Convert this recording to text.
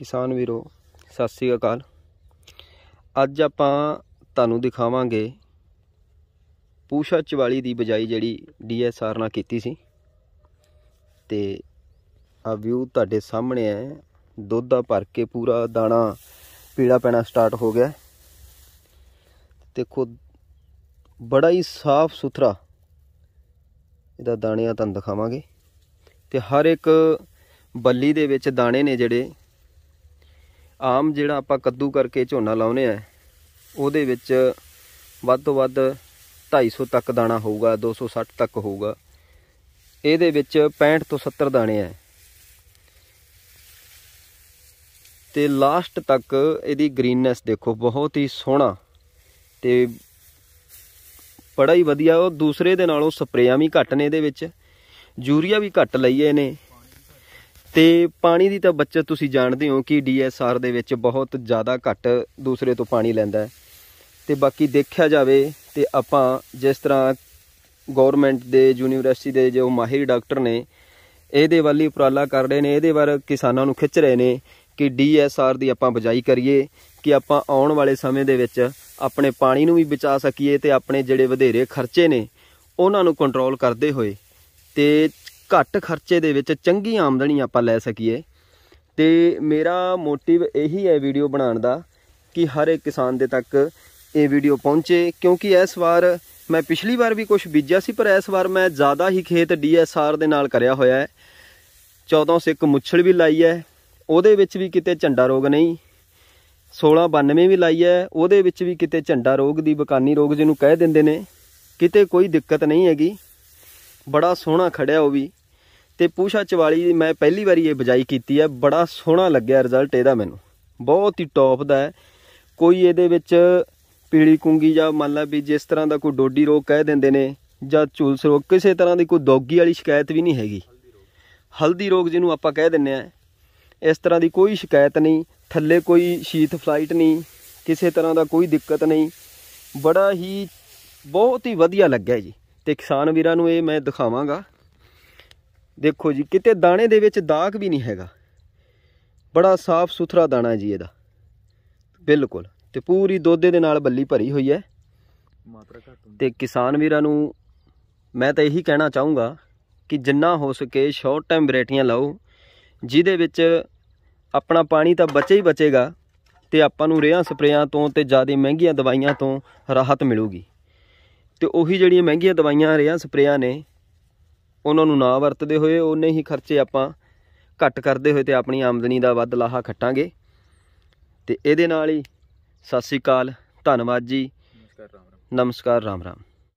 ਕਿਸਾਨ ਵੀਰੋ ਸਤਿ ਸ੍ਰੀ ਅਕਾਲ ਅੱਜ ਆਪਾਂ ਤੁਹਾਨੂੰ ਦਿਖਾਵਾਂਗੇ ਪੂਸ਼ਾ 44 ਦੀ ਬਜਾਈ ਜਿਹੜੀ ਡੀਐਸਆਰ ਨਾਲ ਕੀਤੀ ਸੀ ਤੇ ਆ ਵਿਊ ਤੁਹਾਡੇ ਸਾਹਮਣੇ ਹੈ ਦੁੱਧ ਆ ਭਰ ਕੇ ਪੂਰਾ ਦਾਣਾ ਪੀਲਾ ਪੈਣਾ ਸਟਾਰਟ ਹੋ ਗਿਆ ਦੇਖੋ ਬੜਾ ਹੀ ਸਾਫ਼ ਸੁਥਰਾ ਇਹਦਾ ਦਾਣਿਆਂ ਤੁਹਾਨੂੰ ਦਿਖਾਵਾਂਗੇ ਤੇ ਹਰ ਇੱਕ ਬੱਲੀ ਦੇ ਵਿੱਚ ਦਾਣੇ ਨੇ ਜਿਹੜੇ ਆਮ ਜਿਹੜਾ ਆਪਾਂ ਕੱਦੂ ਕਰਕੇ ਝੋਨਾ ਲਾਉਨੇ ਆ ਉਹਦੇ ਵਿੱਚ ਵੱਧ ਤੋਂ ਵੱਧ 250 ਤੱਕ ਦਾਣਾ ਹੋਊਗਾ 260 ਤੱਕ ਹੋਊਗਾ ਇਹਦੇ ਵਿੱਚ 65 ਤੋਂ 70 ਦਾਣੇ ਆ ਤੇ ਲਾਸਟ ਤੱਕ ਇਹਦੀ ਗ੍ਰੀਨਨੈਸ ਦੇਖੋ ਬਹੁਤ ਹੀ ਸੋਹਣਾ ਤੇ ਬੜਾ ਹੀ ਵਧੀਆ ਉਹ ਦੂਸਰੇ ਦੇ ਨਾਲੋਂ ਸਪਰੇਆਂ ਵੀ ਘੱਟ ਨੇ ਇਹਦੇ ਵਿੱਚ ਯੂਰੀਆ ਵੀ ਘੱਟ ਲਈਏ ਨੇ ਤੇ ਪਾਣੀ ਦੀ ਤਾਂ ਬੱਚਤ ਤੁਸੀਂ ਜਾਣਦੇ ਹੋ ਕਿ ਡੀਐਸਆਰ ਦੇ ਵਿੱਚ ਬਹੁਤ ਜ਼ਿਆਦਾ ਘੱਟ ਦੂਸਰੇ ਤੋਂ ਪਾਣੀ ਲੈਂਦਾ ਤੇ ਬਾਕੀ ਦੇਖਿਆ ਜਾਵੇ ਤੇ ਆਪਾਂ ਜਿਸ ਤਰ੍ਹਾਂ ਗਵਰਨਮੈਂਟ ਦੇ ਯੂਨੀਵਰਸਿਟੀ ਦੇ ਜੋ ਮਾਹਿਰ ਡਾਕਟਰ ਨੇ ਇਹਦੇ ਵੱਲ ਹੀ ਉਪਰਾਲਾ ਕਰ ਰਹੇ ਨੇ ਇਹਦੇ ਵੱਲ ਕਿਸਾਨਾਂ ਨੂੰ ਖਿੱਚ ਰਹੇ ਨੇ ਕਿ ਡੀਐਸਆਰ ਦੀ ਆਪਾਂ ਬਜਾਈ ਕਰੀਏ ਕਿ ਆਪਾਂ ਆਉਣ ਵਾਲੇ ਸਮੇਂ ਦੇ ਵਿੱਚ ਆਪਣੇ ਪਾਣੀ ਨੂੰ ਵੀ ਬਚਾ ਸਕੀਏ ਤੇ ਆਪਣੇ ਜਿਹੜੇ ਵਧੇਰੇ ਖਰਚੇ ਨੇ ਉਹਨਾਂ ਨੂੰ ਕੰਟਰੋਲ ਕਰਦੇ ਹੋਏ ਤੇ ਘੱਟ ਖਰਚੇ ਦੇ ਵਿੱਚ ਚੰਗੀ ਆਮਦਨੀ ਆਪਾਂ ਲੈ ਸਕੀਏ ਤੇ ਮੇਰਾ ਮੋਟਿਵ ਇਹੀ ਹੈ ਵੀਡੀਓ ਬਣਾਉਣ ਦਾ ਕਿ ਹਰ ਇੱਕ ਕਿਸਾਨ ਦੇ ਤੱਕ ਇਹ ਵੀਡੀਓ ਪਹੁੰਚੇ ਕਿਉਂਕਿ ਇਸ ਵਾਰ ਮੈਂ ਪਿਛਲੀ ਵਾਰ ਵੀ ਕੁਝ ਬੀਜਿਆ ਸੀ ਪਰ ਇਸ ਵਾਰ ਮੈਂ ਜ਼ਿਆਦਾ ਹੀ ਖੇਤ ਡੀਐਸਆਰ ਦੇ ਨਾਲ ਕਰਿਆ ਹੋਇਆ ਹੈ 14 ਸਿੱਕ ਮੁੱਛਲ ਵੀ ਲਾਈ ਹੈ ਉਹਦੇ ਵਿੱਚ ਵੀ ਕਿਤੇ ਝੰਡਾ ਰੋਗ ਨਹੀਂ 1692 ਵੀ ਲਾਈ ਹੈ ਉਹਦੇ ਵਿੱਚ ਵੀ ਕਿਤੇ ਝੰਡਾ ਰੋਗ ਦੀ ਬਕਾਨੀ ਰੋਗ ਜਿਹਨੂੰ ਕਹਿ ਦਿੰਦੇ ਨੇ ਕਿਤੇ ਕੋਈ ਦਿੱਕਤ ਨਹੀਂ ਹੈਗੀ ਬੜਾ ਸੋਹਣਾ ਖੜਿਆ ਉਹ ਵੀ ਤੇ ਪੂਸ਼ਾ 44 ਮੈਂ ਪਹਿਲੀ ਵਾਰੀ ਇਹ ਬਜਾਈ ਕੀਤੀ ਹੈ ਬੜਾ ਸੋਹਣਾ ਲੱਗਿਆ ਰਿਜ਼ਲਟ ਇਹਦਾ ਮੈਨੂੰ ਬਹੁਤ ਹੀ ਟੌਪ ਦਾ ਹੈ ਕੋਈ ਇਹਦੇ ਵਿੱਚ ਪੀਲੀ ਕੁੰਗੀ ਜਾਂ ਮੰਨ ਲਾ ਵੀ ਜਿਸ ਤਰ੍ਹਾਂ ਦਾ ਕੋਈ ਡੋਡੀ ਰੋਗ ਕਹਿ ਦਿੰਦੇ ਨੇ ਜਾਂ ਚੂਲਸ ਰੋਗ ਕਿਸੇ ਤਰ੍ਹਾਂ ਦੀ ਕੋਈ ਦੋਗੀ ਵਾਲੀ ਸ਼ਿਕਾਇਤ ਵੀ ਨਹੀਂ ਹੈਗੀ ਹਲਦੀ ਰੋਗ ਜਿਹਨੂੰ ਆਪਾਂ ਕਹਿ ਦਿੰਨੇ ਆ ਇਸ ਤਰ੍ਹਾਂ ਦੀ ਕੋਈ ਸ਼ਿਕਾਇਤ ਨਹੀਂ ਥੱਲੇ ਕੋਈ ਸ਼ੀਤ ਫਲਾਈਟ ਨਹੀਂ ਕਿਸੇ ਤਰ੍ਹਾਂ ਦਾ ਕੋਈ ਦਿੱਕਤ ਨਹੀਂ ਬੜਾ ਹੀ ਬਹੁਤ ਹੀ ਵਧੀਆ ਲੱਗਿਆ ਜੀ ਤੇ ਕਿਸਾਨ ਵੀਰਾਂ ਨੂੰ ਇਹ ਮੈਂ ਦਿਖਾਵਾਂਗਾ ਦੇਖੋ ਜੀ ਕਿਤੇ ਦਾਣੇ ਦੇ ਵਿੱਚ ਦਾਗ ਵੀ ਨਹੀਂ ਹੈਗਾ ਬੜਾ ਸਾਫ਼ ਸੁਥਰਾ ਦਾਣਾ ਜੀ ਇਹਦਾ ਬਿਲਕੁਲ ਤੇ ਪੂਰੀ ਦੋਦੇ ਦੇ ਨਾਲ ਬੱਲੀ ਭਰੀ ਹੋਈ ਹੈ ਤੇ ਕਿਸਾਨ ਵੀਰਾਂ ਨੂੰ ਮੈਂ ਤਾਂ ਇਹੀ ਕਹਿਣਾ ਚਾਹੂੰਗਾ ਕਿ ਜਿੰਨਾ ਹੋ ਸਕੇ ਸ਼ਾਰਟ ਟਾਈਮ ਵੈਰਾਈਟੀਆਂ ਲਾਓ ਜਿਹਦੇ ਵਿੱਚ ਆਪਣਾ ਪਾਣੀ ਤਾਂ ਬਚੇ ਹੀ ਬਚੇਗਾ ਤੇ ਆਪਾਂ ਨੂੰ ਰੇਹਾਂ ਸਪਰੇਆਂ ਤੋਂ ਤੇ ਜ਼ਿਆਦਾ ਮਹਿੰਗੀਆਂ ਦਵਾਈਆਂ ਤੋਂ ਰਾਹਤ ਮਿਲੂਗੀ ਤੇ ਉਹੀ ਜਿਹੜੀਆਂ ਮਹਿੰਗੀਆਂ ਦਵਾਈਆਂ ਰੇਹਾਂ ਸਪਰੇਆਂ ਨੇ ਉਹਨਾਂ ਨੂੰ ਨਾ ਵਰਤਦੇ ਹੋਏ ਉਹਨੇ ਹੀ ਖਰਚੇ ਆਪਾਂ ਘੱਟ ਕਰਦੇ ਹੋਏ ਤੇ ਆਪਣੀ ਆਮਦਨੀ ਦਾ ਵੱਧ ਲਾਹਾ ਖੱਟਾਂਗੇ ਤੇ ਇਹਦੇ ਨਾਲ ਹੀ ਸਤਿ ਸ੍ਰੀ ਅਕਾਲ ਧੰਨਵਾਦ ਜੀ ਨਮਸਕਾਰ ਰਾਮ ਰਾਮ